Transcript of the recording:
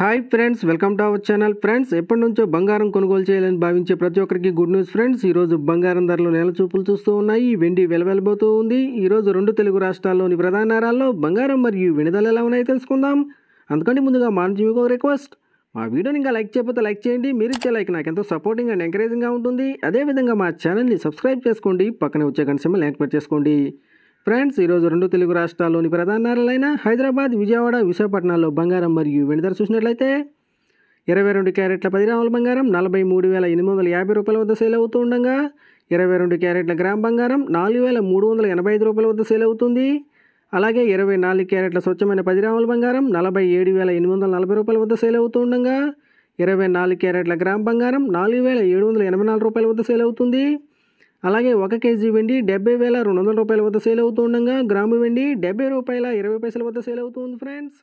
hi friends welcome to our channel friends ఎప్పటి నుంచో బంగారం కొనుగోలు చేయాలని భావించే ప్రతి ఒక్కరికి గుడ్ న్యూస్ ఫ్రెండ్స్ ఈరోజు బంగారం ధరలు నెల చూపులు చూస్తూ ఉన్నాయి వెండి వెలవెలబోతూ ఉంది ఈరోజు రెండు తెలుగు రాష్ట్రాల్లోని ప్రధాన నగరాల్లో బంగారం మరియు వినదలు ఎలా ఉన్నాయో తెలుసుకుందాం అందుకంటే ముందుగా మా నుంచి మీకు రిక్వెస్ట్ మా వీడియోని ఇంకా లైక్ చేయకపోతే లైక్ చేయండి మీరు ఇచ్చే లైక్ నాకు ఎంతో సపోర్టింగ్ అండ్ ఎంకరేజింగ్గా ఉంటుంది అదేవిధంగా మా ఛానల్ని సబ్స్క్రైబ్ చేసుకోండి పక్కనే వచ్చే గంట లైక్ పెట్టేసుకోండి చేసుకోండి ఫ్రెండ్స్ ఈరోజు రెండు తెలుగు రాష్ట్రాల్లోని ప్రధాన నగరాలైన హైదరాబాద్ విజయవాడ విశాఖపట్నంలో బంగారం మరియు వెండి చూసినట్లయితే ఇరవై రెండు క్యారెట్ల పది గ్రాముల బంగారం నలభై మూడు వేల ఎనిమిది వందల యాభై రూపాయల వద్ద సేల్ అవుతూ ఉండగా ఇరవై రెండు క్యారెట్ల గ్రామ్ బంగారం నాలుగు వేల మూడు వందల ఎనభై ఐదు రూపాయల వద్ద సేల్ అవుతుంది అలాగే ఇరవై నాలుగు క్యారెట్ల స్వచ్ఛమైన పది గ్రాముల బంగారం నలభై ఏడు వేల ఎనిమిది వందల నలభై రూపాయల వద్ద సేల్ అవుతూ ఉండగా ఇరవై నాలుగు క్యారెట్ల గ్రామ్ బంగారం నాలుగు వేల ఏడు వందల ఎనభై నాలుగు రూపాయల వద్ద సేల్ అవుతుంది అలాగే ఒక కేజీ వెండి డెబ్బై వేల రెండు వందల రూపాయల వద్ద సేల్ అవుతుండగా గ్రాము వెండి డెబ్బై రూపాయల ఇరవై పైసల వద్ద సేల్ అవుతుంది ఫ్రెండ్స్